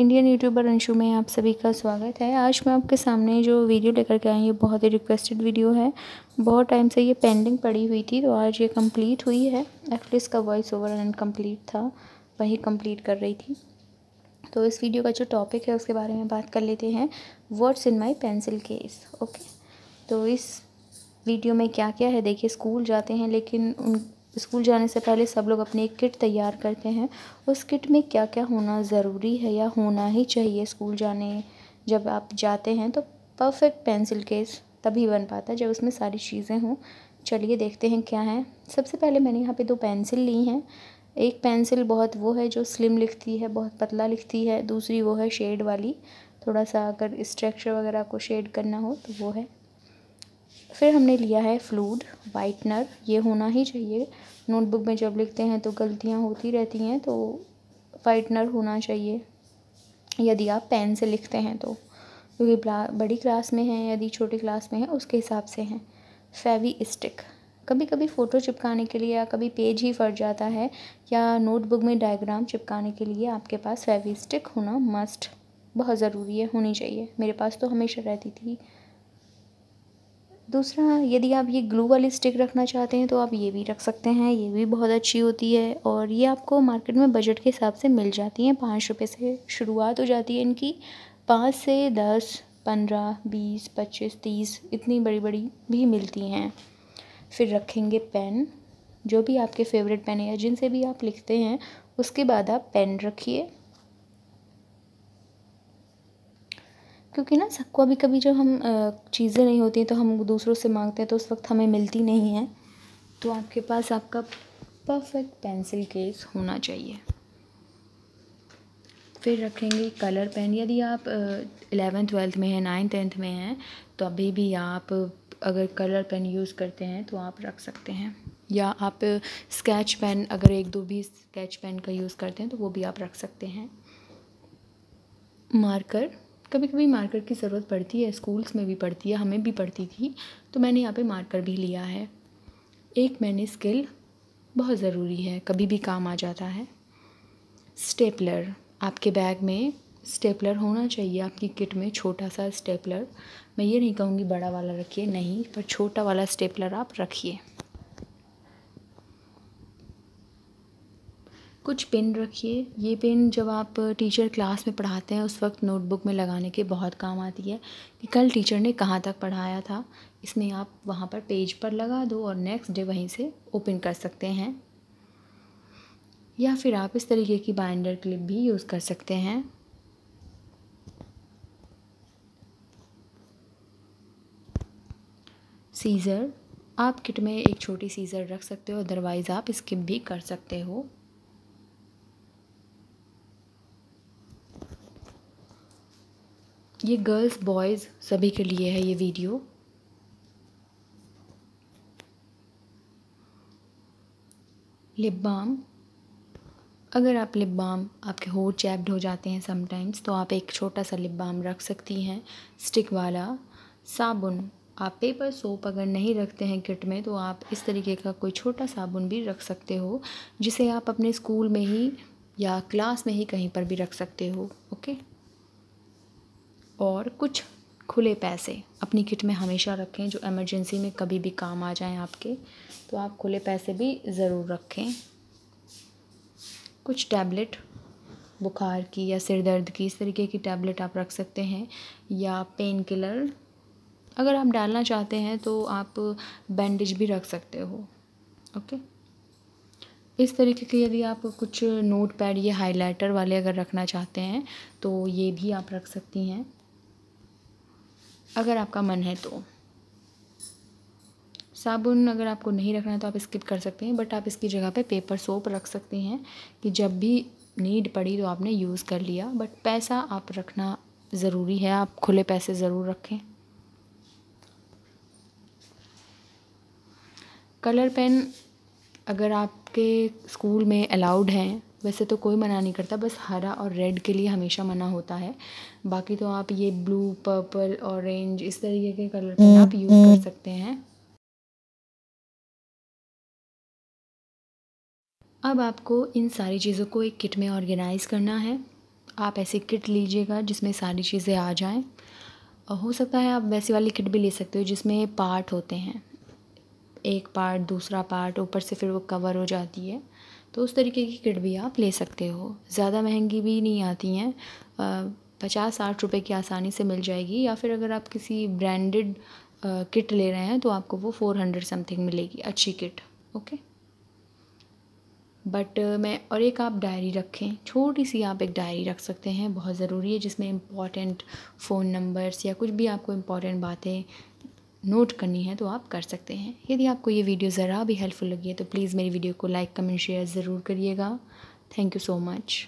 Indian YouTuber Anshu में आप सभी का स्वागत है आज मैं आपके सामने जो वीडियो लेकर के आई ये बहुत ही रिक्वेस्टेड वीडियो है बहुत टाइम से ये पेंडिंग पड़ी हुई थी तो आज ये कंप्लीट हुई है एटलीस्ट का वॉइस ओवर इनकम्प्लीट था वही कंप्लीट कर रही थी तो इस वीडियो का जो टॉपिक है उसके बारे में बात कर लेते हैं words in my pencil case okay तो इस वीडियो में क्या क्या है देखिए स्कूल जाते हैं लेकिन उन स्कूल जाने से पहले सब लोग अपनी एक किट तैयार करते हैं उस किट में क्या क्या होना ज़रूरी है या होना ही चाहिए स्कूल जाने जब आप जाते हैं तो परफेक्ट पेंसिल केस तभी बन पाता है जब उसमें सारी चीज़ें हों चलिए देखते हैं क्या है सबसे पहले मैंने यहाँ पे दो पेंसिल ली हैं एक पेंसिल बहुत वो है जो स्लिम लिखती है बहुत पतला लिखती है दूसरी वो है शेड वाली थोड़ा सा अगर स्ट्रक्चर वगैरह को शेड करना हो तो वो है फिर हमने लिया है फ्लूड वाइटनर ये होना ही चाहिए नोटबुक में जब लिखते हैं तो गलतियाँ होती रहती हैं तो वाइटनर होना चाहिए यदि आप पेन से लिखते हैं तो क्योंकि बड़ी क्लास में हैं यदि छोटी क्लास में है उसके हिसाब से हैं फेवी स्टिक कभी कभी फ़ोटो चिपकाने के लिए या कभी पेज ही फट जाता है या नोटबुक में डायग्राम चिपकाने के लिए आपके पास फेवी स्टिक होना मस्ट बहुत ज़रूरी है होनी चाहिए मेरे पास तो हमेशा रहती थी दूसरा यदि आप ये ग्लू वाली स्टिक रखना चाहते हैं तो आप ये भी रख सकते हैं ये भी बहुत अच्छी होती है और ये आपको मार्केट में बजट के हिसाब से मिल जाती हैं पाँच रुपये से शुरुआत हो जाती है इनकी पाँच से दस पंद्रह बीस पच्चीस तीस इतनी बड़ी बड़ी भी मिलती हैं फिर रखेंगे पेन जो भी आपके फेवरेट पेन है या जिनसे भी आप लिखते हैं उसके बाद आप पेन रखिए क्योंकि ना अभी कभी जब हम चीज़ें नहीं होती हैं तो हम दूसरों से मांगते हैं तो उस वक्त हमें मिलती नहीं है तो आपके पास आपका परफेक्ट पेंसिल केस होना चाहिए फिर रखेंगे कलर पेन यदि आप एलेवेंथ ट्वेल्थ में हैं नाइन्थ टेंथ में हैं तो अभी भी आप अगर कलर पेन यूज़ करते हैं तो आप रख सकते हैं या आप स्केच पेन अगर एक दो भी स्केच पेन का यूज़ करते हैं तो वो भी आप रख सकते हैं मार्कर कभी कभी मार्कर की ज़रूरत पड़ती है स्कूल्स में भी पड़ती है हमें भी पड़ती थी तो मैंने यहाँ पे मार्कर भी लिया है एक मैंने स्किल बहुत ज़रूरी है कभी भी काम आ जाता है स्टेपलर आपके बैग में स्टेपलर होना चाहिए आपकी किट में छोटा सा स्टेपलर मैं ये नहीं कहूँगी बड़ा वाला रखिए नहीं पर छोटा वाला स्टेपलर आप रखिए कुछ पेन रखिए ये पेन जब आप टीचर क्लास में पढ़ाते हैं उस वक्त नोटबुक में लगाने के बहुत काम आती है कि कल टीचर ने कहाँ तक पढ़ाया था इसमें आप वहाँ पर पेज पर लगा दो और नेक्स्ट डे वहीं से ओपन कर सकते हैं या फिर आप इस तरीके की बाइंडर क्लिप भी यूज़ कर सकते हैं सीज़र आप किट में एक छोटी सीज़र रख सकते हो अदरवाइज़ आप स्किप भी कर सकते हो ये गर्ल्स बॉयज़ सभी के लिए है ये वीडियो लिप बाम अगर आप लिप बाम आपके हो चैप्ड हो जाते हैं समटाइम्स तो आप एक छोटा सा लिप बाम रख सकती हैं स्टिक वाला साबुन आप पेपर सोप अगर नहीं रखते हैं किट में तो आप इस तरीके का कोई छोटा साबुन भी रख सकते हो जिसे आप अपने स्कूल में ही या क्लास में ही कहीं पर भी रख सकते हो ओके और कुछ खुले पैसे अपनी किट में हमेशा रखें जो इमरजेंसी में कभी भी काम आ जाएं आपके तो आप खुले पैसे भी ज़रूर रखें कुछ टैबलेट बुखार की या सिर दर्द की इस तरीके की टैबलेट आप रख सकते हैं या पेन किलर अगर आप डालना चाहते हैं तो आप बैंडेज भी रख सकते हो ओके इस तरीके के यदि आप कुछ नोट पैड ये हाइलाइटर वाले अगर रखना चाहते हैं तो ये भी आप रख सकती हैं अगर आपका मन है तो साबुन अगर आपको नहीं रखना है तो आप स्किप कर सकते हैं बट आप इसकी जगह पे पेपर सोप रख सकते हैं कि जब भी नीड पड़ी तो आपने यूज़ कर लिया बट पैसा आप रखना ज़रूरी है आप खुले पैसे ज़रूर रखें कलर पेन अगर आपके स्कूल में अलाउड हैं वैसे तो कोई मना नहीं करता बस हरा और रेड के लिए हमेशा मना होता है बाकी तो आप ये ब्लू पर्पल ऑरेंज इस तरीके के कलर पर आप यूज़ कर हम्म। सकते हैं अब आपको इन सारी चीज़ों को एक किट में ऑर्गेनाइज़ करना है आप ऐसी किट लीजिएगा जिसमें सारी चीज़ें आ जाएं हो सकता है आप वैसी वाली किट भी ले सकते हो जिसमें पार्ट होते हैं एक पार्ट दूसरा पार्ट ऊपर से फिर वो कवर हो जाती है तो उस तरीके की किट भी आप ले सकते हो ज़्यादा महंगी भी नहीं आती हैं पचास साठ रुपए की आसानी से मिल जाएगी या फिर अगर आप किसी ब्रांडेड किट ले रहे हैं तो आपको वो फ़ोर हंड्रेड समथिंग मिलेगी अच्छी किट ओके बट मैं और एक आप डायरी रखें छोटी सी आप एक डायरी रख सकते हैं बहुत ज़रूरी है जिसमें इम्पॉर्टेंट फ़ोन नंबर्स या कुछ भी आपको इम्पॉर्टेंट बातें नोट करनी है तो आप कर सकते हैं यदि आपको ये वीडियो ज़रा भी हेल्पफुल लगी है तो प्लीज़ मेरी वीडियो को लाइक कमेंट शेयर ज़रूर करिएगा थैंक यू सो मच